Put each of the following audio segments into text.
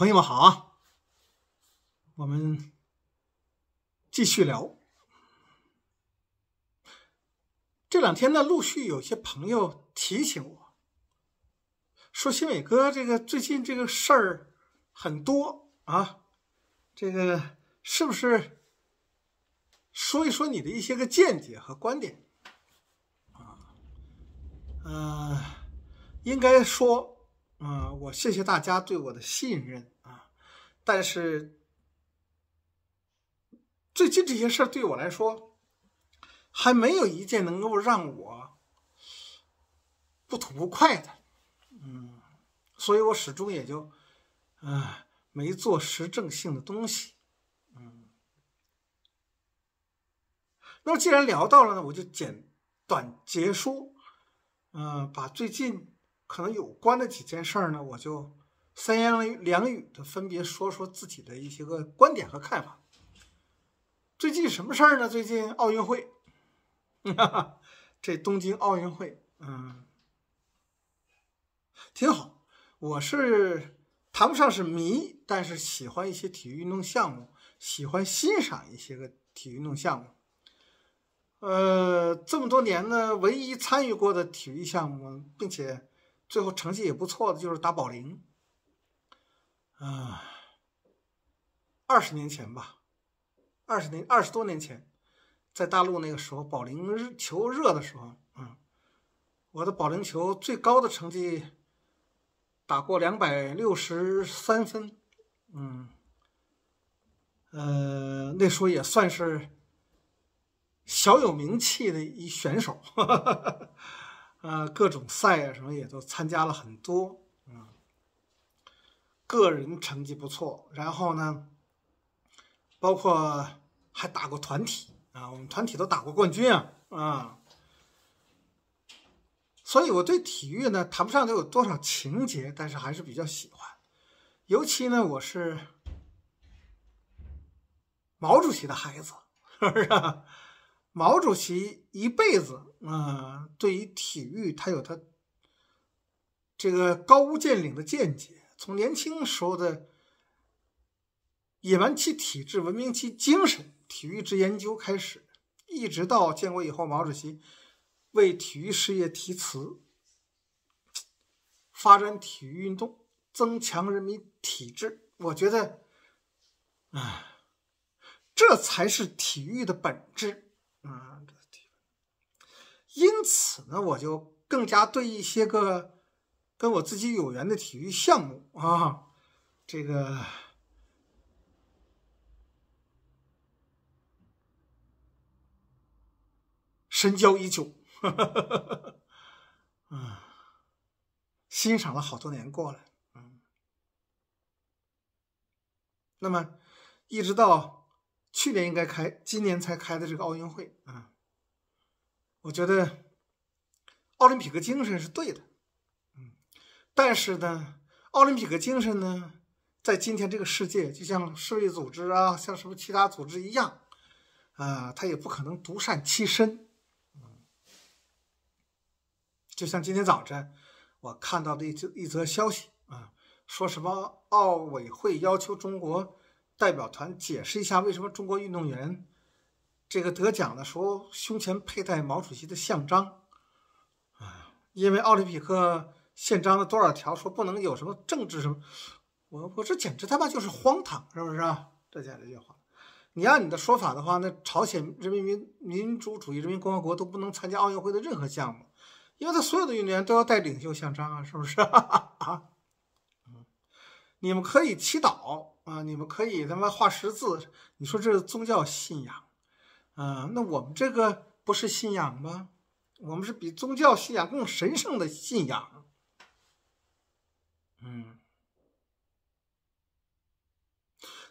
朋友们好啊，我们继续聊。这两天呢，陆续有些朋友提醒我，说新伟哥这个最近这个事儿很多啊，这个是不是说一说你的一些个见解和观点啊？呃，应该说，啊，我谢谢大家对我的信任。但是，最近这些事儿对我来说，还没有一件能够让我不吐不快的，嗯，所以我始终也就，啊，没做实证性的东西，嗯。那么既然聊到了呢，我就简短结说，嗯，把最近可能有关的几件事儿呢，我就。三言两语的分别说说自己的一些个观点和看法。最近什么事儿呢？最近奥运会，这东京奥运会，嗯，挺好。我是谈不上是迷，但是喜欢一些体育运动项目，喜欢欣赏一些个体育运动项目。呃，这么多年呢，唯一参与过的体育项目，并且最后成绩也不错的，就是打保龄。啊，二十年前吧，二十年二十多年前，在大陆那个时候，保龄球热的时候，嗯，我的保龄球最高的成绩打过两百六十三分，嗯，呃，那时候也算是小有名气的一选手，呃，各种赛啊什么也都参加了很多。个人成绩不错，然后呢，包括还打过团体啊，我们团体都打过冠军啊，啊，所以我对体育呢谈不上得有多少情节，但是还是比较喜欢。尤其呢，我是毛主席的孩子，是不是？毛主席一辈子，嗯，对于体育，他有他这个高屋建瓴的见解。从年轻时候的野蛮期体质、文明期精神、体育之研究开始，一直到建国以后，毛主席为体育事业题词，发展体育运动，增强人民体质。我觉得，啊，这才是体育的本质。嗯，因此呢，我就更加对一些个。跟我自己有缘的体育项目啊，这个神交已久，啊，欣赏了好多年过来，嗯，那么一直到去年应该开，今年才开的这个奥运会啊，我觉得奥林匹克精神是对的。但是呢，奥林匹克精神呢，在今天这个世界，就像世卫组织啊，像什么其他组织一样，啊，他也不可能独善其身。就像今天早晨我看到的一则一则消息啊，说什么奥委会要求中国代表团解释一下，为什么中国运动员这个得奖的时候胸前佩戴毛主席的像章？啊，因为奥林匹克。宪章的多少条说不能有什么政治什么，我我这简直他妈就是荒唐，是不是啊？这简直就荒。你按你的说法的话，那朝鲜人民民民主主义人民共和国都不能参加奥运会的任何项目，因为他所有的运动员都要带领袖像章啊，是不是 啊？嗯，你们可以祈祷啊，你们可以他妈画十字，你说这是宗教信仰，啊，那我们这个不是信仰吗？我们是比宗教信仰更神圣的信仰。嗯，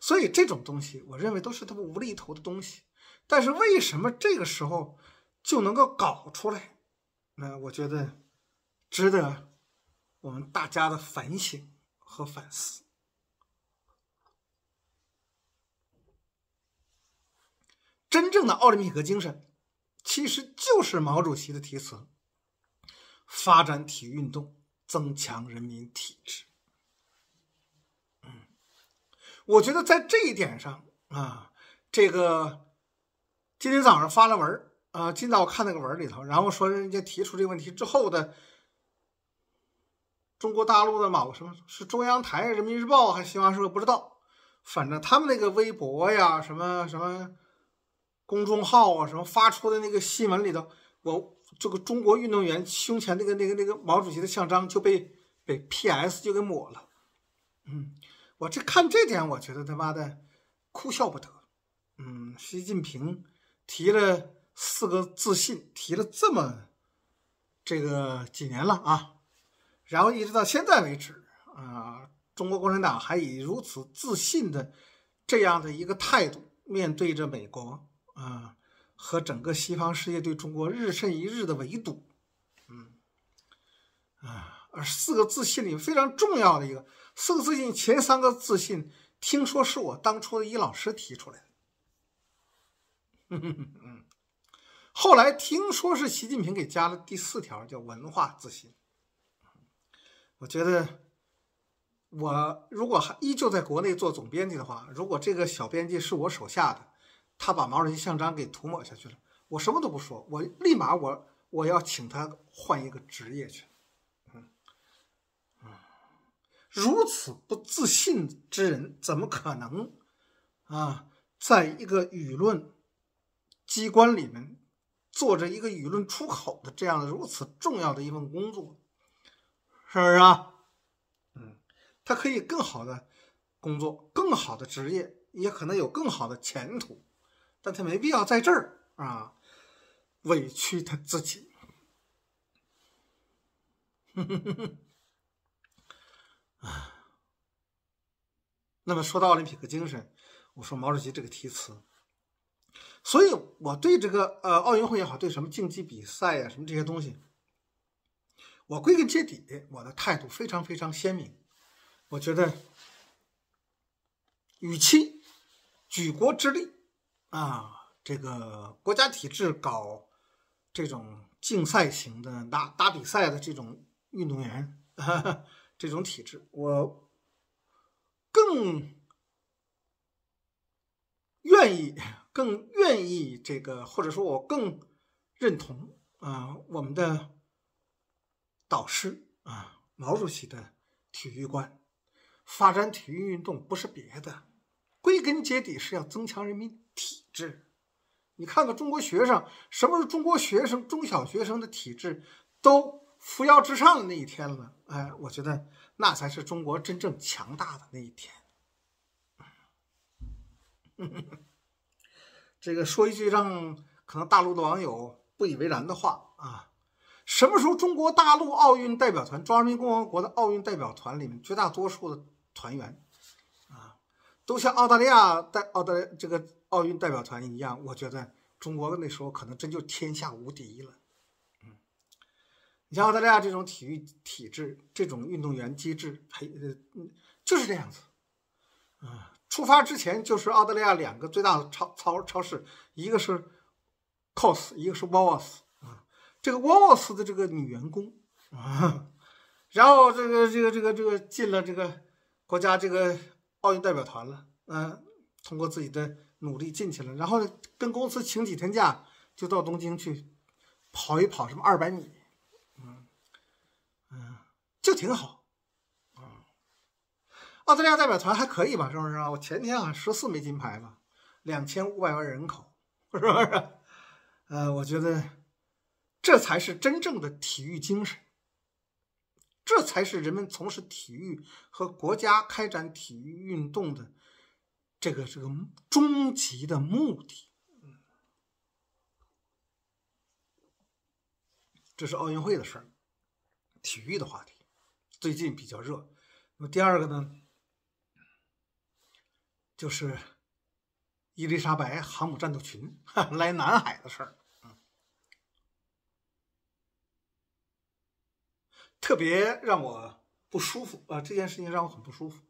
所以这种东西，我认为都是他们无厘头的东西。但是为什么这个时候就能够搞出来？那我觉得值得我们大家的反省和反思。真正的奥林匹克精神，其实就是毛主席的题词：“发展体育运动。”增强人民体质。嗯，我觉得在这一点上啊，这个今天早上发了文啊，今早我看那个文里头，然后说人家提出这个问题之后的中国大陆的嘛，什么是中央台、人民日报还是新华社？不知道，反正他们那个微博呀、什么什么公众号啊、什么发出的那个新闻里头，我。这个中国运动员胸前那个那个那个毛主席的像章就被被 P.S. 就给抹了，嗯，我这看这点，我觉得他妈的哭笑不得。嗯，习近平提了四个自信，提了这么这个几年了啊，然后一直到现在为止啊，中国共产党还以如此自信的这样的一个态度面对着美国啊。和整个西方世界对中国日甚一日的围堵，嗯啊，而四个自信里非常重要的一个四个自信，前三个自信，听说是我当初的一老师提出来的，嗯 嗯，后来听说是习近平给加了第四条，叫文化自信。我觉得，我如果还依旧在国内做总编辑的话，如果这个小编辑是我手下的。他把毛主席像章给涂抹下去了。我什么都不说，我立马我我要请他换一个职业去。嗯，如此不自信之人，怎么可能啊？在一个舆论机关里面做着一个舆论出口的这样的如此重要的一份工作，是不是啊？嗯，他可以更好的工作，更好的职业，也可能有更好的前途。但他没必要在这儿啊，委屈他自己。啊，那么说到奥林匹克精神，我说毛主席这个题词，所以我对这个呃奥运会也好，对什么竞技比赛呀什么这些东西，我归根结底我的态度非常非常鲜明，我觉得，与其举国之力。啊，这个国家体制搞这种竞赛型的打打比赛的这种运动员，这种体制，我更愿意，更愿意这个，或者说我更认同啊，我们的导师啊，毛主席的体育观，发展体育运动不是别的，归根结底是要增强人民。体制。你看看中国学生，什么时候中国学生、中小学生的体质都扶摇直上的那一天了？哎，我觉得那才是中国真正强大的那一天。这个说一句让可能大陆的网友不以为然的话啊，什么时候中国大陆奥运代表团、中华人民共和国的奥运代表团里面绝大多数的团员啊，都像澳大利亚在澳大这个。奥运代表团一样，我觉得中国那时候可能真就天下无敌了。嗯，你像澳大利亚这种体育体制、这种运动员机制，嘿，嗯，就是这样子。啊，出发之前就是澳大利亚两个最大的超超超市，一个是 c o s 一个是 w a l w r t s 啊。这个 w a l w r t s 的这个女员工啊，然后这个这个这个这个进了这个国家这个奥运代表团了。嗯，通过自己的。努力进去了，然后跟公司请几天假，就到东京去跑一跑，什么二百米，嗯嗯，就挺好。啊，澳大利亚代表团还可以吧，是不是啊？我前天啊十四枚金牌吧，两千五百万人口，是不是？呃，我觉得这才是真正的体育精神，这才是人们从事体育和国家开展体育运动的。这个是个终极的目的，这是奥运会的事儿，体育的话题，最近比较热。那么第二个呢，就是伊丽莎白航母战斗群来南海的事儿，特别让我不舒服啊！这件事情让我很不舒服。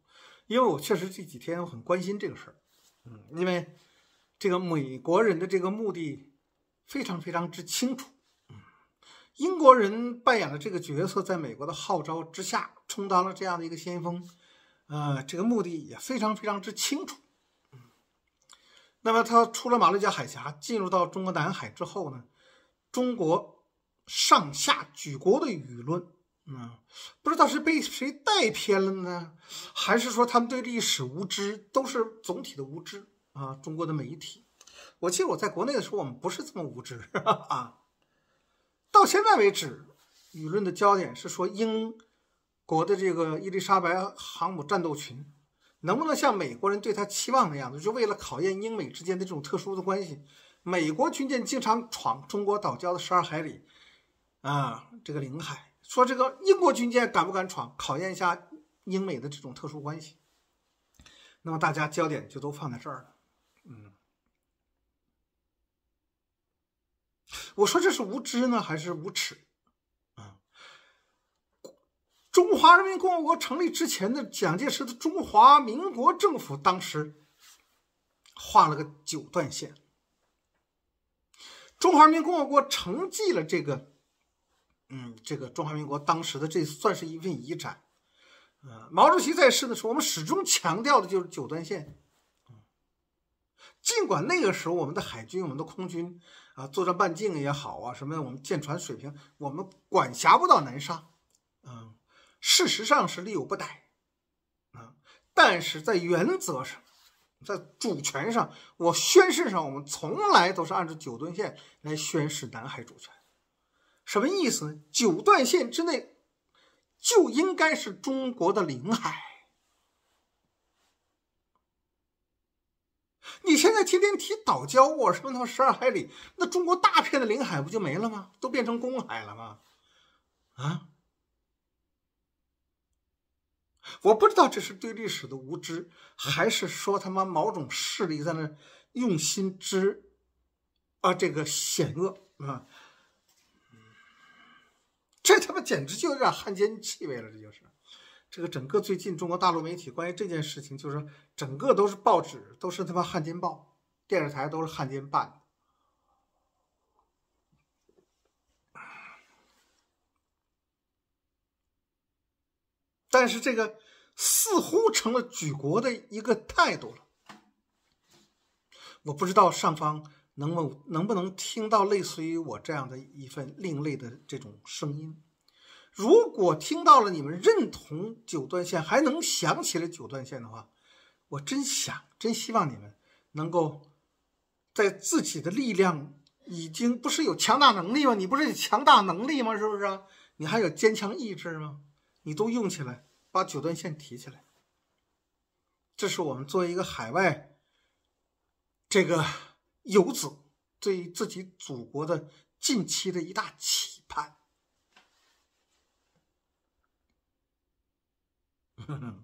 因为我确实这几天我很关心这个事儿，嗯，因为这个美国人的这个目的非常非常之清楚，嗯，英国人扮演了这个角色，在美国的号召之下充当了这样的一个先锋，呃，这个目的也非常非常之清楚。那么他出了马六甲海峡，进入到中国南海之后呢，中国上下举国的舆论。嗯，不知道是被谁带偏了呢，还是说他们对历史无知，都是总体的无知啊。中国的媒体，我记得我在国内的时候，我们不是这么无知啊。到现在为止，舆论的焦点是说英国的这个伊丽莎白航母战斗群能不能像美国人对他期望的样子，就为了考验英美之间的这种特殊的关系，美国军舰经常闯中国岛礁的十二海里啊，这个领海。说这个英国军舰敢不敢闯，考验一下英美的这种特殊关系。那么大家焦点就都放在这儿了。嗯，我说这是无知呢，还是无耻？啊，中华人民共和国成立之前的蒋介石的中华民国政府，当时画了个九段线。中华人民共和国承继了这个。嗯，这个中华民国当时的这算是一份遗产。呃，毛主席在世的时候，我们始终强调的就是九段线。尽管那个时候我们的海军、我们的空军啊，作战半径也好啊，什么我们舰船水平，我们管辖不到南沙。嗯，事实上是力有不逮。啊，但是在原则上，在主权上，我宣誓上，我们从来都是按照九段线来宣誓南海主权。什么意思呢？九段线之内，就应该是中国的领海。你现在天天提岛礁我什么他妈十二海里，那中国大片的领海不就没了吗？都变成公海了吗？啊！我不知道这是对历史的无知，还是说他妈某种势力在那用心之啊这个险恶啊。这他妈简直就有点汉奸气味了，这就是，这个整个最近中国大陆媒体关于这件事情，就是整个都是报纸都是他妈汉奸报，电视台都是汉奸办，但是这个似乎成了举国的一个态度了，我不知道上方。能否能不能听到类似于我这样的一份另类的这种声音？如果听到了，你们认同九段线，还能想起来九段线的话，我真想，真希望你们能够在自己的力量已经不是有强大能力吗？你不是有强大能力吗？是不是？你还有坚强意志吗？你都用起来，把九段线提起来。这是我们作为一个海外这个。游子对自己祖国的近期的一大期盼，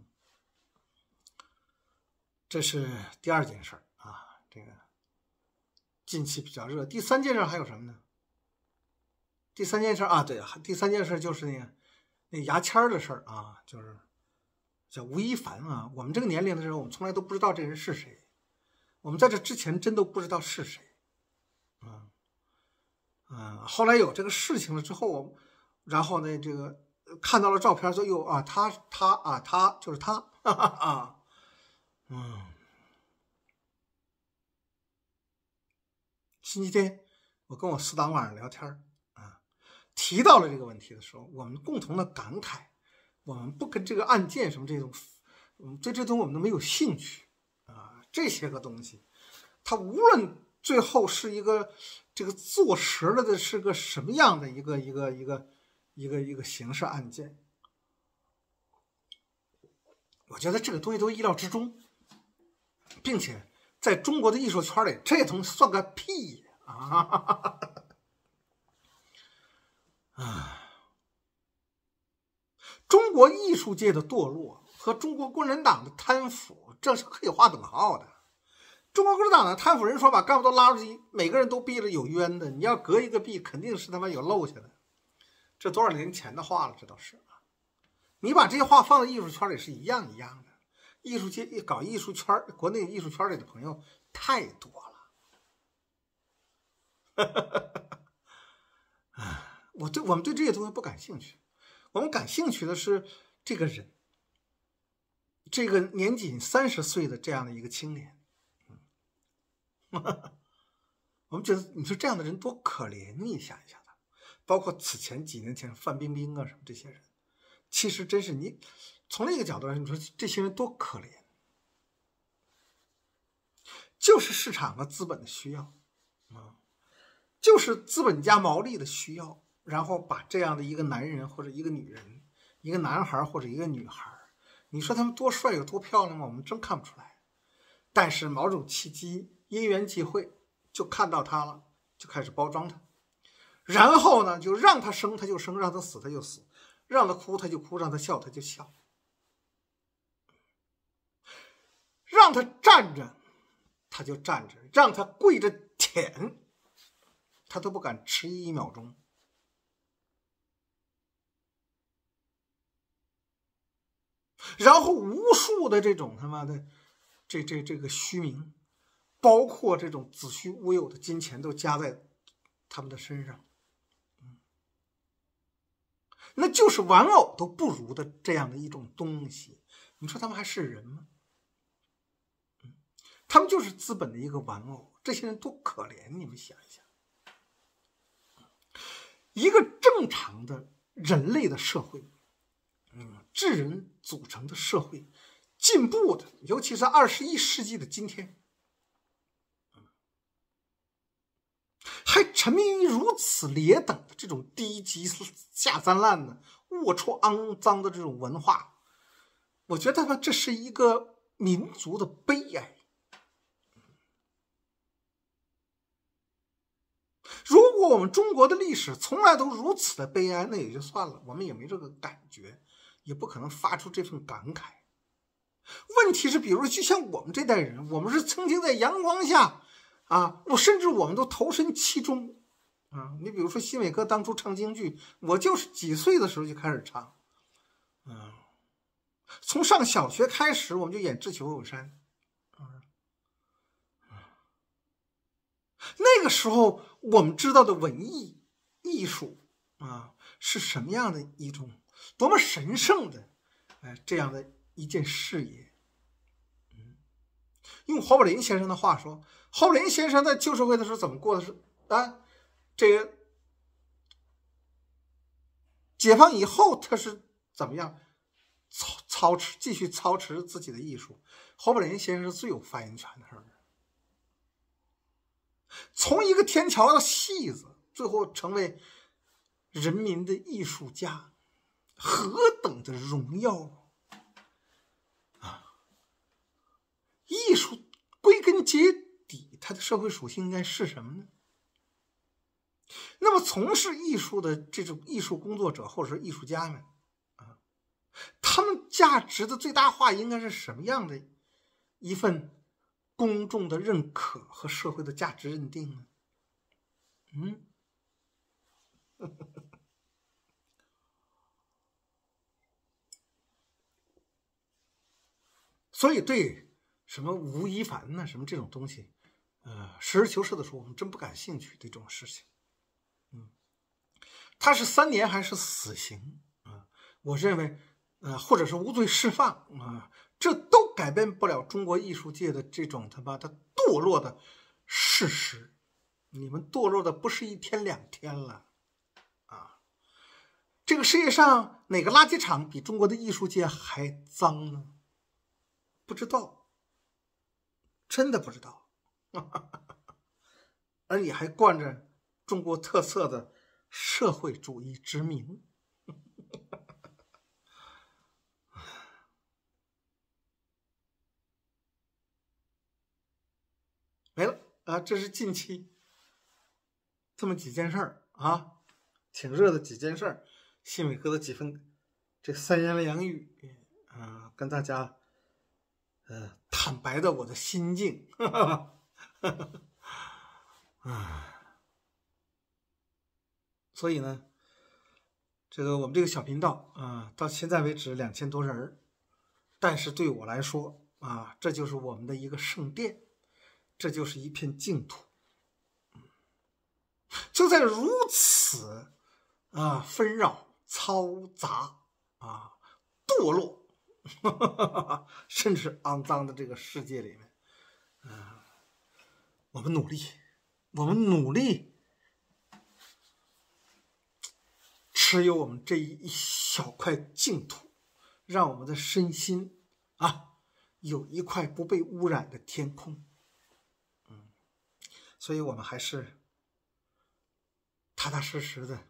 这是第二件事啊。这个近期比较热。第三件事还有什么呢？第三件事啊，对，第三件事就是那个那牙签儿的事儿啊，就是叫吴亦凡啊。我们这个年龄的时候，我们从来都不知道这人是谁。我们在这之前真都不知道是谁，啊，啊，后来有这个事情了之后，然后呢，这个看到了照片说，哟啊，他他啊，他就是他，啊，嗯。星期天我跟我党晚上聊天啊，提到了这个问题的时候，我们共同的感慨，我们不跟这个案件什么这种，嗯，对这东西我们都没有兴趣。这些个东西，它无论最后是一个这个坐实了的是个什么样的一个一个一个一个一个刑事案件，我觉得这个东西都意料之中，并且在中国的艺术圈里，这东西算个屁啊！啊，中国艺术界的堕落和中国共产党的贪腐。这是可以画等号的。中国共产党呢，贪腐人说把干部都拉出去，每个人都毙了有冤的。你要隔一个毙，肯定是他妈有漏下的。这多少年前的话了，这都是啊。你把这些话放在艺术圈里是一样一样的。艺术界搞艺术圈，国内艺术圈里的朋友太多了。啊，我对我们对这些东西不感兴趣，我们感兴趣的是这个人。这个年仅三十岁的这样的一个青年，嗯，我们觉得你说这样的人多可怜，你想一想，他包括此前几年前范冰冰啊什么这些人，其实真是你从另一个角度来说，你说这些人多可怜，就是市场和资本的需要啊，就是资本家毛利的需要，然后把这样的一个男人或者一个女人，一个男孩或者一个女孩。你说他们多帅有多漂亮吗？我们真看不出来。但是某种契机，因缘际会，就看到他了，就开始包装他。然后呢，就让他生他就生，让他死他就死，让他哭他就哭，让他笑他就笑，让他站着他就站着，让他跪着舔，他都不敢迟疑一秒钟。然后，无数的这种他妈的，这这这个虚名，包括这种子虚乌有的金钱，都加在他们的身上，嗯，那就是玩偶都不如的这样的一种东西。你说他们还是人吗？嗯，他们就是资本的一个玩偶。这些人多可怜，你们想一想，一个正常的人类的社会，嗯。智人组成的社会，进步的，尤其是二十一世纪的今天，还沉迷于如此劣等的这种低级下三滥的、龌龊肮脏的这种文化，我觉得呢，这是一个民族的悲哀。如果我们中国的历史从来都如此的悲哀，那也就算了，我们也没这个感觉。也不可能发出这份感慨。问题是，比如就像我们这代人，我们是曾经在阳光下，啊，我甚至我们都投身其中，啊，你比如说新伟哥当初唱京剧，我就是几岁的时候就开始唱，啊，从上小学开始，我们就演《智取威虎山》，啊，那个时候我们知道的文艺艺术啊是什么样的一种？多么神圣的，哎，这样的一件事业。嗯，用侯宝林先生的话说，侯宝林先生在旧社会的时候怎么过的是啊？这个解放以后他是怎么样操操持继续操持自己的艺术？侯宝林先生是最有发言权的从一个天桥的戏子，最后成为人民的艺术家。何等的荣耀！啊，艺术归根结底，它的社会属性应该是什么呢？那么，从事艺术的这种艺术工作者或者说艺术家们，啊，他们价值的最大化应该是什么样的？一份公众的认可和社会的价值认定呢？嗯。所以，对什么吴亦凡呢？什么这种东西，呃，实事求是的说，我们真不感兴趣对这种事情。嗯，他是三年还是死刑啊？我认为，呃，或者是无罪释放啊，这都改变不了中国艺术界的这种他妈的堕落的事实。你们堕落的不是一天两天了啊！这个世界上哪个垃圾场比中国的艺术界还脏呢？不知道，真的不知道，而你还惯着中国特色的社会主义之名，没了啊！这是近期这么几件事儿啊，挺热的几件事儿，新伟哥的几分，这三言两语啊，跟大家。呃，坦白的，我的心境啊，所以呢，这个我们这个小频道啊，到现在为止两千多人儿，但是对我来说啊，这就是我们的一个圣殿，这就是一片净土。就在如此啊纷扰、嘈杂啊堕落。甚至肮脏的这个世界里面，嗯，我们努力，我们努力持有我们这一小块净土，让我们的身心啊有一块不被污染的天空。嗯，所以我们还是踏踏实实的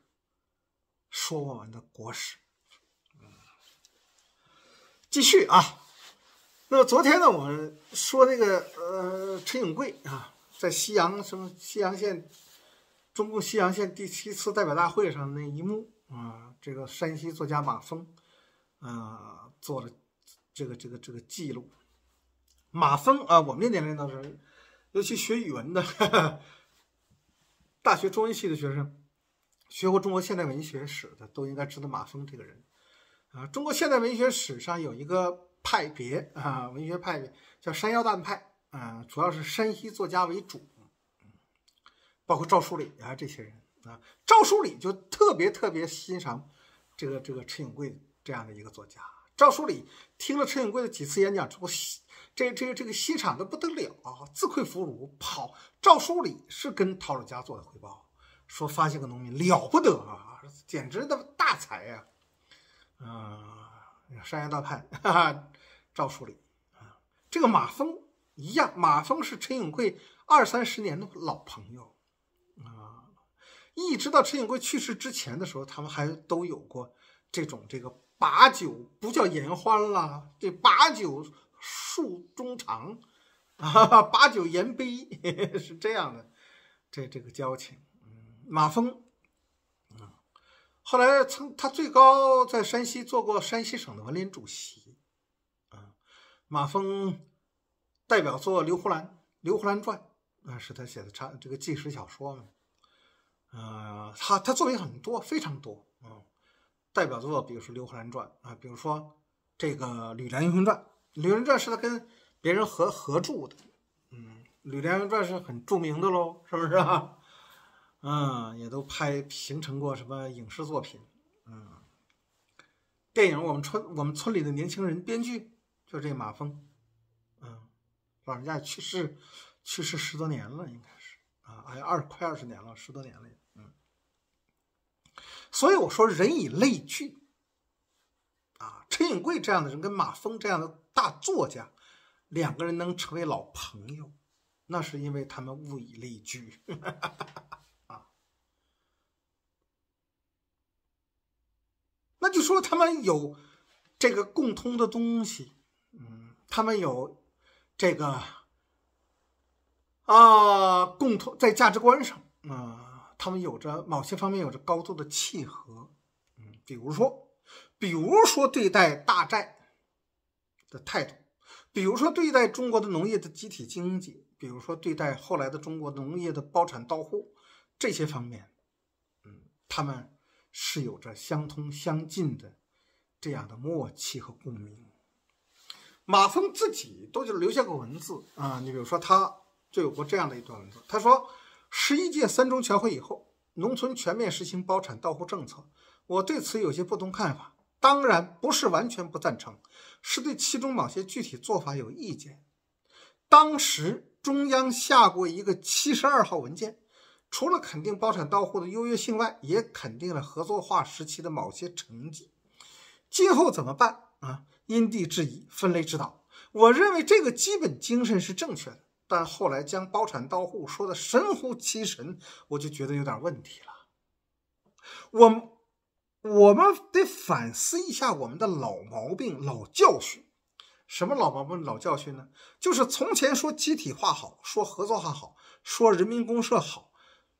说我们的国史。继续啊，那么昨天呢，我们说那个呃，陈永贵啊，在西阳什么西阳县中共西阳县第七次代表大会上那一幕啊，这个山西作家马峰啊做了这个这个这个记录。马峰啊，我们这年龄当是，尤其学语文的，大学中文系的学生，学过中国现代文学史的都应该知道马峰这个人。啊，中国现代文学史上有一个派别啊，文学派别叫山药蛋派啊，主要是山西作家为主，包括赵树理啊这些人啊。赵树理就特别特别欣赏这个这个陈永贵这样的一个作家。赵树理听了陈永贵的几次演讲，之后，吸这这这个欣赏的不得了啊，自愧弗如，跑。赵树理是跟陶鲁佳做的汇报，说发现个农民了不得啊，简直的大才呀。啊，山崖大 哈，赵书理啊，这个马峰一样，马峰是陈永贵二三十年的老朋友啊，一直到陈永贵去世之前的时候，他们还都有过这种这个把酒不叫言欢了，这把酒诉衷肠啊，把酒言悲 是这样的，这这个交情，马峰。后来曾他最高在山西做过山西省的文联主席，啊，马峰代表作《刘胡兰》，《刘胡兰传》啊是他写的长这个纪实小说嘛，啊，他他作品很多，非常多啊，代表作比如说《刘胡兰传》啊，比如说这个《吕梁英雄传》，《吕梁传》是他跟别人合合著的，嗯，《吕梁英雄传》是很著名的喽，是不是啊？嗯，也都拍形成过什么影视作品？嗯，电影我们村我们村里的年轻人编剧就这马峰，嗯，老人家去世去世十多年了，应该是啊，哎二快二十年了，十多年了，嗯，所以我说人以类聚，啊，陈永贵这样的人跟马峰这样的大作家，两个人能成为老朋友，那是因为他们物以类聚。那就说他们有这个共通的东西，嗯，他们有这个啊，共同在价值观上啊，他们有着某些方面有着高度的契合，嗯，比如说，比如说对待大寨的态度，比如说对待中国的农业的集体经济，比如说对待后来的中国农业的包产到户这些方面，嗯，他们。是有着相通相近的这样的默契和共鸣。马峰自己都就留下过文字啊，你比如说他就有过这样的一段文字，他说：“十一届三中全会以后，农村全面实行包产到户政策，我对此有些不同看法。当然不是完全不赞成，是对其中某些具体做法有意见。当时中央下过一个七十二号文件。”除了肯定包产到户的优越性外，也肯定了合作化时期的某些成绩。今后怎么办啊？因地制宜，分类指导。我认为这个基本精神是正确的，但后来将包产到户说的神乎其神，我就觉得有点问题了。我，我们得反思一下我们的老毛病、老教训。什么老毛病、老教训呢？就是从前说集体化好，说合作化好，说人民公社好。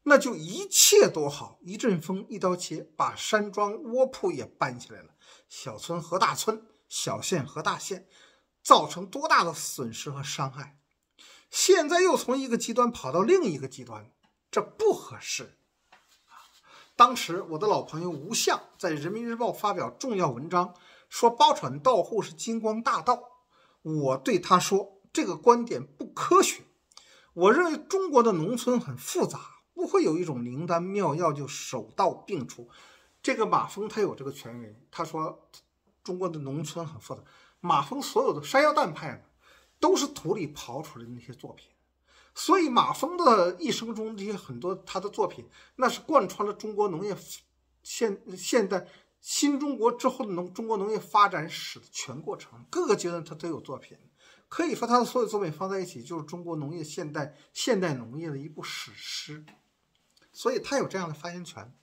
那就一切都好，一阵风，一刀切，把山庄窝铺也搬起来了，小村和大村，小县和大县，造成多大的损失和伤害！现在又从一个极端跑到另一个极端，这不合适啊！当时我的老朋友吴相在《人民日报》发表重要文章，说包产到户是金光大道。我对他说，这个观点不科学。我认为中国的农村很复杂。不会有一种灵丹妙药就手到病除。这个马蜂它有这个权威，他说中国的农村很复杂，马蜂所有的山药蛋派呢，都是土里刨出来的那些作品。所以马蜂的一生中，这些很多他的作品，那是贯穿了中国农业现现代新中国之后的农中国农业发展史的全过程，各个阶段他都有作品。可以说，他的所有作品放在一起，就是中国农业现代现代农业的一部史诗。所以他有这样的发言权。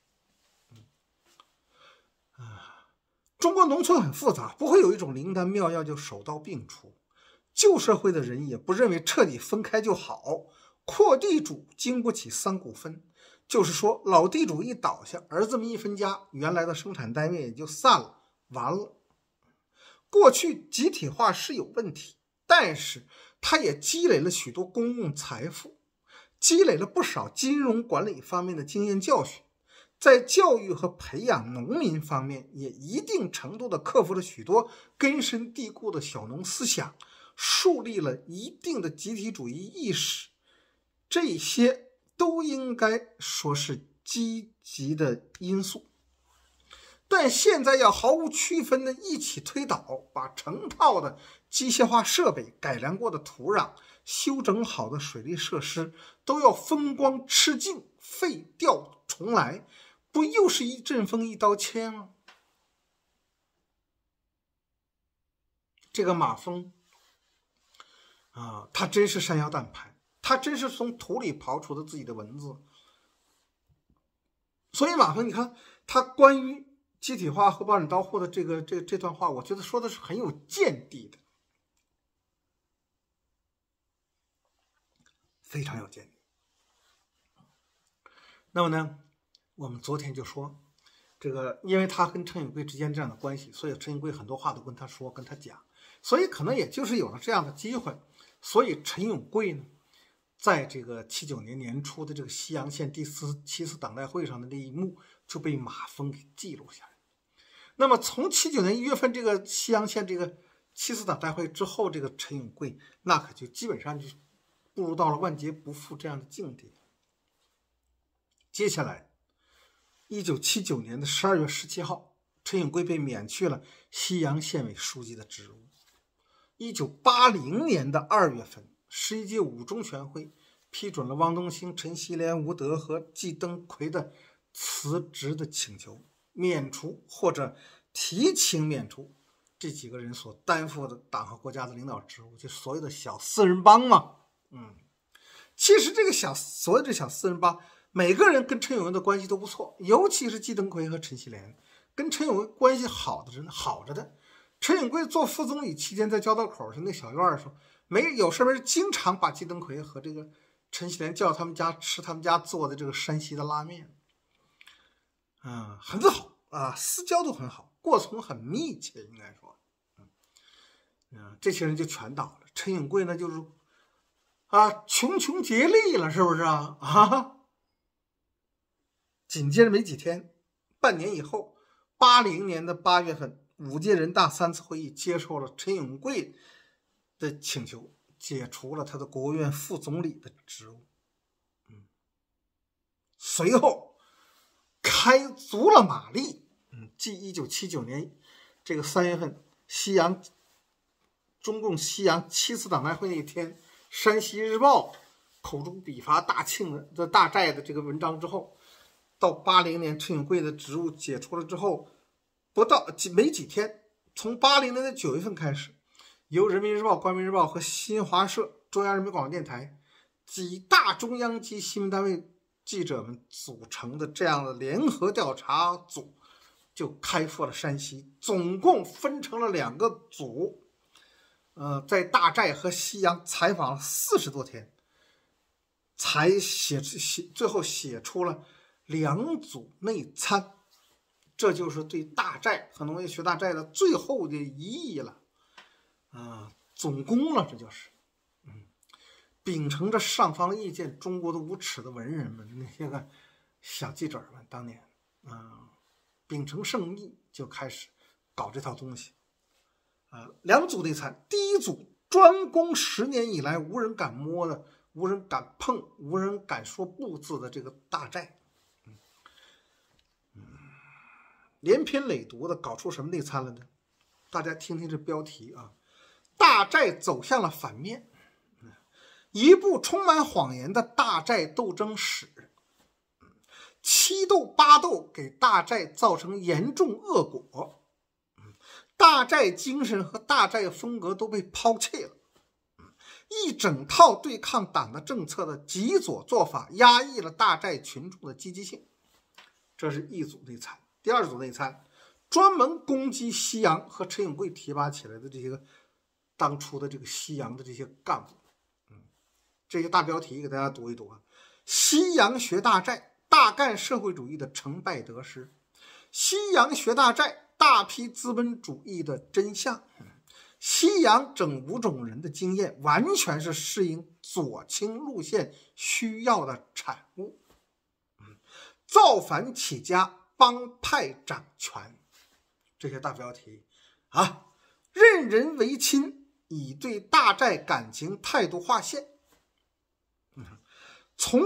啊，中国农村很复杂，不会有一种灵丹妙药就手到病除。旧社会的人也不认为彻底分开就好，阔地主经不起三股分，就是说老地主一倒下，儿子们一分家，原来的生产单位也就散了，完了。过去集体化是有问题，但是它也积累了许多公共财富。积累了不少金融管理方面的经验教训，在教育和培养农民方面，也一定程度地克服了许多根深蒂固的小农思想，树立了一定的集体主义意识。这些都应该说是积极的因素，但现在要毫无区分的一起推倒，把成套的机械化设备、改良过的土壤。修整好的水利设施都要风光吃尽废掉重来，不又是一阵风一刀切吗？这个马蜂啊，他真是山药蛋派，他真是从土里刨出的自己的文字。所以马蜂，你看他关于集体化和包产到户的这个这这段话，我觉得说的是很有见地的。非常有见地。那么呢，我们昨天就说，这个因为他跟陈永贵之间这样的关系，所以陈永贵很多话都跟他说，跟他讲，所以可能也就是有了这样的机会，所以陈永贵呢，在这个七九年年初的这个昔阳县第四七次党代会上的那一幕就被马峰给记录下来。那么从七九年一月份这个西阳县这个七次党代会之后，这个陈永贵那可就基本上就。步入到了万劫不复这样的境地。接下来，一九七九年的十二月十七号，陈永贵被免去了西阳县委书记的职务。一九八零年的二月份，十一届五中全会批准了汪东兴、陈锡联、吴德和季登奎的辞职的请求，免除或者提请免除这几个人所担负的党和国家的领导职务，就所有的小四人帮嘛。嗯，其实这个小所有这小四人帮，每个人跟陈永恩的关系都不错，尤其是季登奎和陈锡联，跟陈永贵关系好的人好着的。陈永贵做副总理期间，在交道口那小院的时候，没有事没事经常把季登奎和这个陈锡联叫他们家吃他们家做的这个山西的拉面，啊，很好啊，私交都很好，过从很密切，应该说，嗯，这些人就全倒了，陈永贵那就是。啊，穷穷竭力了，是不是啊？啊！紧接着没几天，半年以后，八零年的八月份，五届人大三次会议接受了陈永贵的请求，解除了他的国务院副总理的职务。嗯。随后，开足了马力。嗯，继一九七九年这个三月份，西阳中共西阳七次党代会那一天。山西日报口中笔伐大庆的的大寨的这个文章之后，到八零年陈永贵的职务解除了之后，不到几没几天，从八零年的九月份开始，由人民日报、光明日报和新华社、中央人民广播电台几大中央级新闻单位记者们组成的这样的联合调查组，就开赴了山西，总共分成了两个组。呃，在大寨和西洋采访了四十多天，才写写最后写出了两组内参，这就是对大寨和农业学大寨的最后的一义了，啊，总攻了，这就是，秉承着上方意见，中国的无耻的文人们那些个小记者们当年啊，秉承圣意就开始搞这套东西。呃，两组内参，第一组专攻十年以来无人敢摸的、无人敢碰、无人敢说不字的这个大寨，嗯，连篇累牍的搞出什么内参了呢？大家听听这标题啊，大寨走向了反面，一部充满谎言的大寨斗争史，七斗八斗给大寨造成严重恶果。大寨精神和大寨风格都被抛弃了，一整套对抗党的政策的极左做法，压抑了大寨群众的积极性。这是一组内参。第二组内参，专门攻击西洋和陈永贵提拔起来的这些个当初的这个西洋的这些干部。嗯，这些大标题给大家读一读：《啊：西洋学大寨》，大干社会主义的成败得失，《西洋学大寨》。大批资本主义的真相，西洋整五种人的经验，完全是适应左倾路线需要的产物。造反起家，帮派掌权，这些大标题啊，任人唯亲，以对大寨感情态度划线。从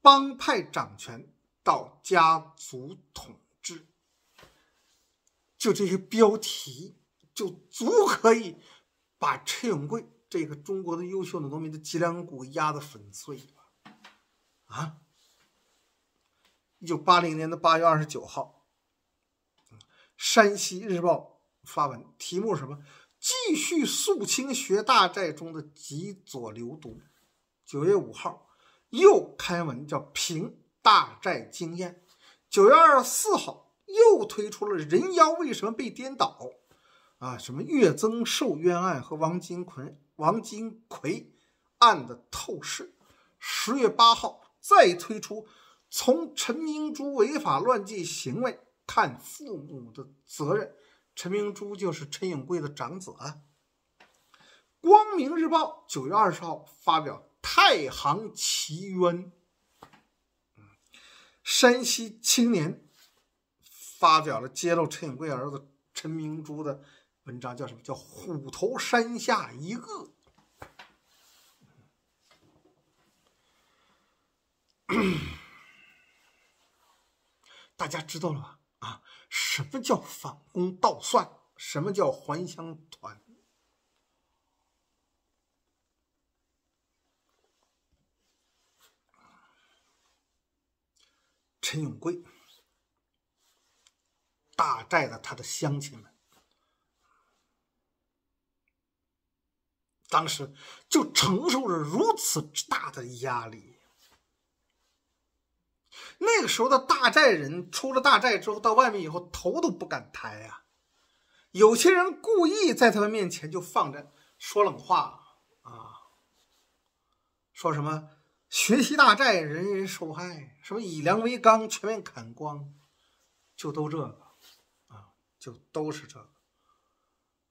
帮派掌权到家族统。就这些标题，就足可以把陈永贵这个中国的优秀的农民的脊梁骨压得粉碎啊！一九八零年的八月二十九号，《山西日报》发文，题目是什么？继续肃清学大寨中的极左流毒。九月五号又刊文，叫评大寨经验。九月二十四号。又推出了人妖为什么被颠倒？啊，什么岳增受冤案和王金奎王金奎案的透视。十月八号再推出从陈明珠违法乱纪行为看父母的责任。陈明珠就是陈永贵的长子啊。光明日报九月二十号发表《太行奇冤》，山西青年。发表了揭露陈永贵儿子陈明珠的文章，叫什么？叫《虎头山下一个 》。大家知道了吧？啊，什么叫反攻倒算？什么叫还乡团？陈永贵。大寨的他的乡亲们，当时就承受着如此之大的压力。那个时候的大寨人出了大寨之后，到外面以后头都不敢抬啊。有些人故意在他们面前就放着说冷话啊，说什么“学习大寨，人人受害”，什么“以粮为纲，全面砍光”，就都这个。就都是这个，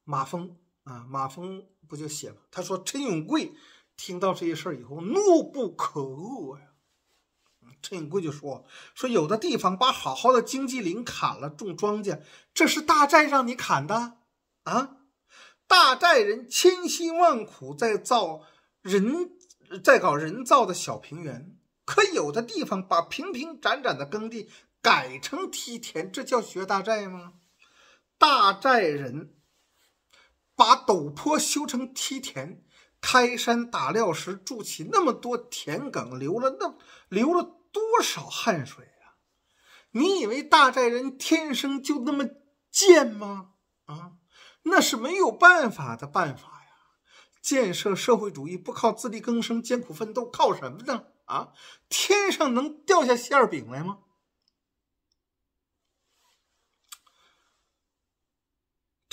马峰啊，马峰不就写了？他说陈永贵听到这些事儿以后，怒不可遏呀。陈永贵就说：“说有的地方把好好的经济林砍了种庄稼，这是大寨让你砍的啊！大寨人千辛万苦在造人，在搞人造的小平原。可有的地方把平平展展的耕地改成梯田，这叫学大寨吗？”大寨人把陡坡修成梯田，开山打料时筑起那么多田埂，流了那流了多少汗水啊！你以为大寨人天生就那么贱吗？啊，那是没有办法的办法呀！建设社会主义不靠自力更生、艰苦奋斗，靠什么呢？啊，天上能掉下馅儿饼来吗？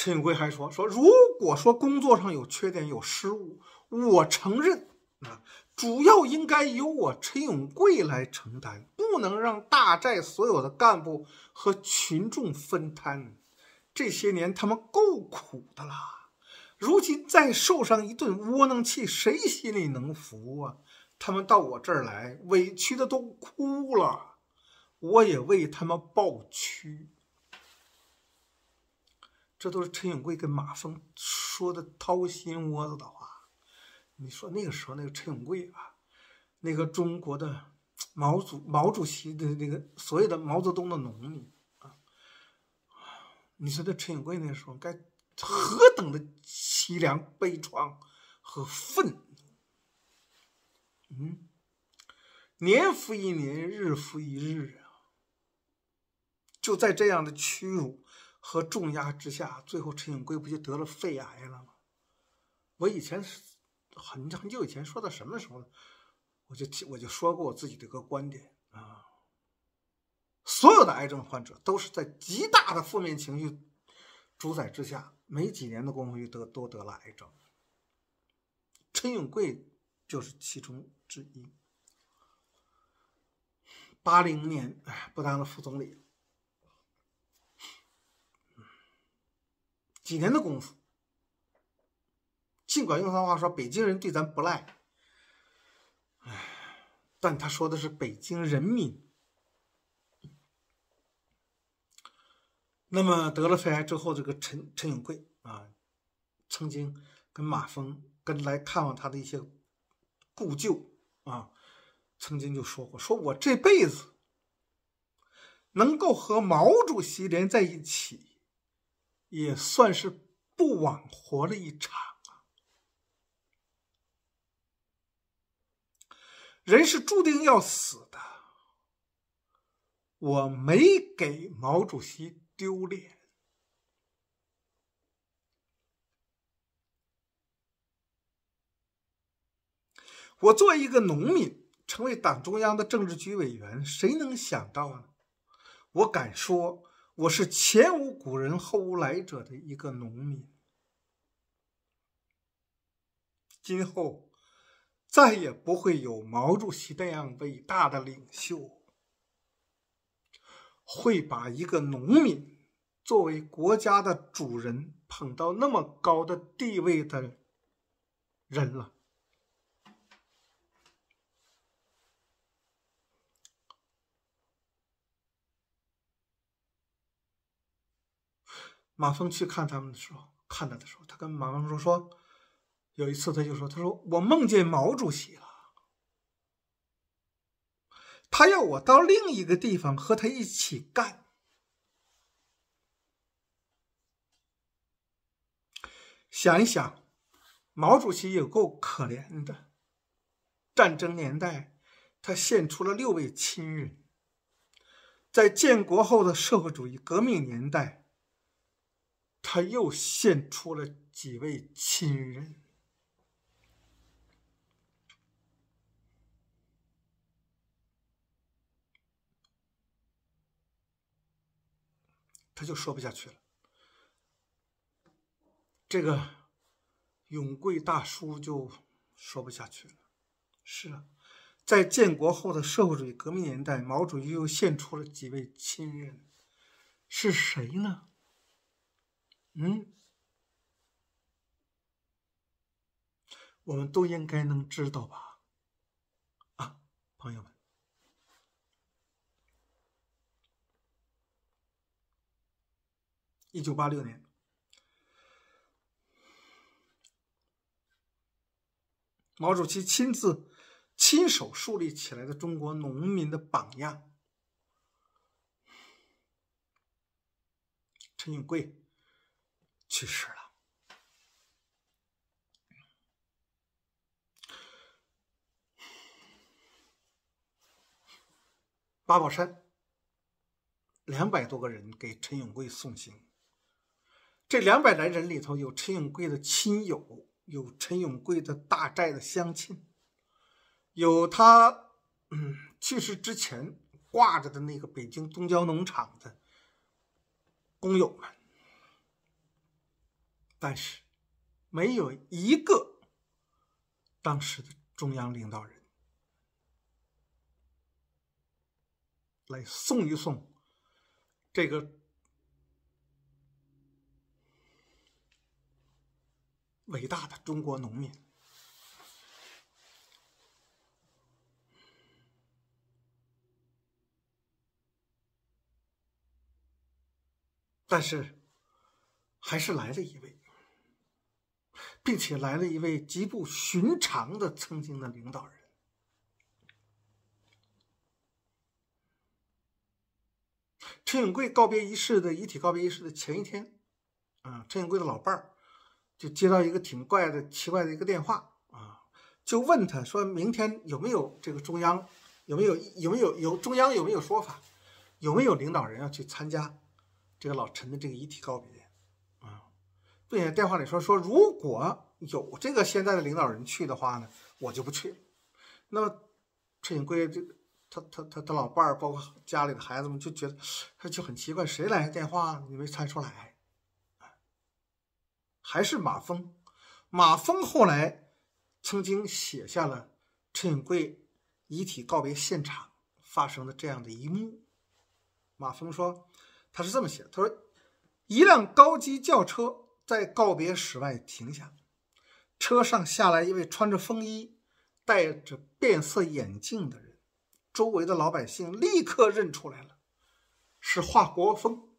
陈永贵还说：“说如果说工作上有缺点、有失误，我承认啊，主要应该由我陈永贵来承担，不能让大寨所有的干部和群众分摊。这些年他们够苦的啦，如今再受上一顿窝囊气，谁心里能服啊？他们到我这儿来，委屈的都哭了，我也为他们抱屈。”这都是陈永贵跟马峰说的掏心窝子的话。你说那个时候，那个陈永贵啊，那个中国的毛主毛主席的那个所谓的毛泽东的农民啊，你说他陈永贵那时候该何等的凄凉悲怆和愤怒？嗯，年复一年，日复一日啊，就在这样的屈辱。和重压之下，最后陈永贵不就得了肺癌了吗？我以前很很久以前说到什么时候，呢？我就提我就说过我自己的一个观点啊，所有的癌症患者都是在极大的负面情绪主宰之下，没几年的功夫就得都得了癌症。陈永贵就是其中之一。八零年，哎，不当了副总理。几年的功夫，尽管用他话说，北京人对咱不赖，哎，但他说的是北京人民。那么得了肺癌之后，这个陈陈永贵啊，曾经跟马峰跟来看望他的一些故旧啊，曾经就说过：“说我这辈子能够和毛主席连在一起。”也算是不枉活了一场啊！人是注定要死的，我没给毛主席丢脸。我作为一个农民，成为党中央的政治局委员，谁能想到呢？我敢说。我是前无古人后无来者的一个农民，今后再也不会有毛主席那样伟大的领袖，会把一个农民作为国家的主人捧到那么高的地位的人了。马峰去看他们的时候，看他的时候，他跟马峰说：“说有一次，他就说，他说我梦见毛主席了，他要我到另一个地方和他一起干。想一想，毛主席也够可怜的，战争年代他献出了六位亲人，在建国后的社会主义革命年代。”他又献出了几位亲人，他就说不下去了。这个永贵大叔就说不下去了。是啊，在建国后的社会主义革命年代，毛主席又献出了几位亲人，是谁呢？嗯，我们都应该能知道吧？啊，朋友们，一九八六年，毛主席亲自亲手树立起来的中国农民的榜样——陈永贵。去世了。八宝山，两百多个人给陈永贵送行。这两百来人里头有陈永贵的亲友，有陈永贵的大寨的乡亲，有他去世之前挂着的那个北京东郊农场的工友们。但是，没有一个当时的中央领导人来送一送这个伟大的中国农民。但是，还是来了一位。并且来了一位极不寻常的曾经的领导人。陈永贵告别仪式的遗体告别仪式的前一天，啊，陈永贵的老伴儿就接到一个挺怪的、奇怪的一个电话啊，就问他说明天有没有这个中央有没有有没有有中央有没有说法，有没有领导人要去参加这个老陈的这个遗体告别。并且电话里说说，如果有这个现在的领导人去的话呢，我就不去。那么，陈永贵这他他他他老伴儿，包括家里的孩子们就觉得他就很奇怪，谁来的电话？你没猜出来？还是马峰。马峰后来曾经写下了陈永贵遗体告别现场发生的这样的一幕。马峰说，他是这么写，他说一辆高级轿车。在告别室外停下，车上下来一位穿着风衣、戴着变色眼镜的人，周围的老百姓立刻认出来了，是华国锋。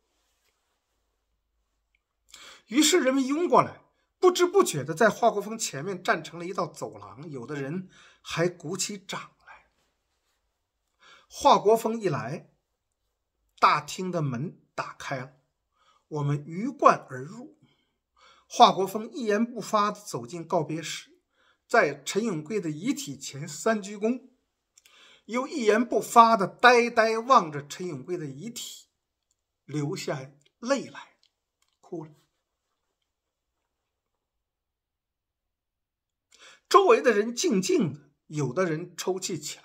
于是人们拥过来，不知不觉的在华国锋前面站成了一道走廊，有的人还鼓起掌来。华国锋一来，大厅的门打开了，我们鱼贯而入。华国锋一言不发地走进告别室，在陈永贵的遗体前三鞠躬，又一言不发的呆呆望着陈永贵的遗体，流下泪来，哭了。周围的人静静的，有的人抽泣起来。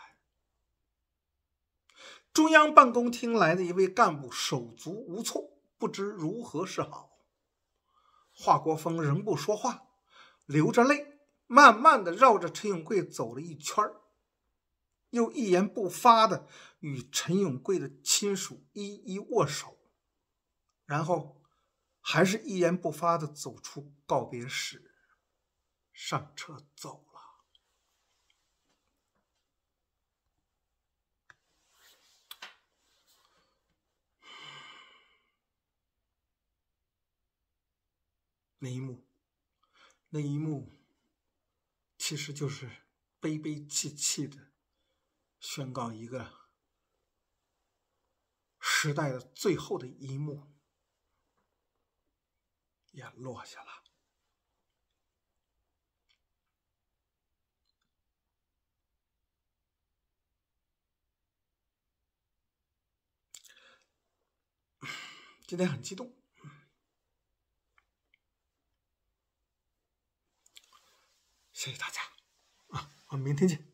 中央办公厅来的一位干部手足无措，不知如何是好。华国锋仍不说话，流着泪，慢慢的绕着陈永贵走了一圈儿，又一言不发的与陈永贵的亲属一一握手，然后还是一言不发的走出告别室，上车走。那一幕，那一幕，其实就是悲悲戚戚的宣告，一个时代的最后的一幕也落下了。今天很激动。谢谢大家，啊，我们明天见。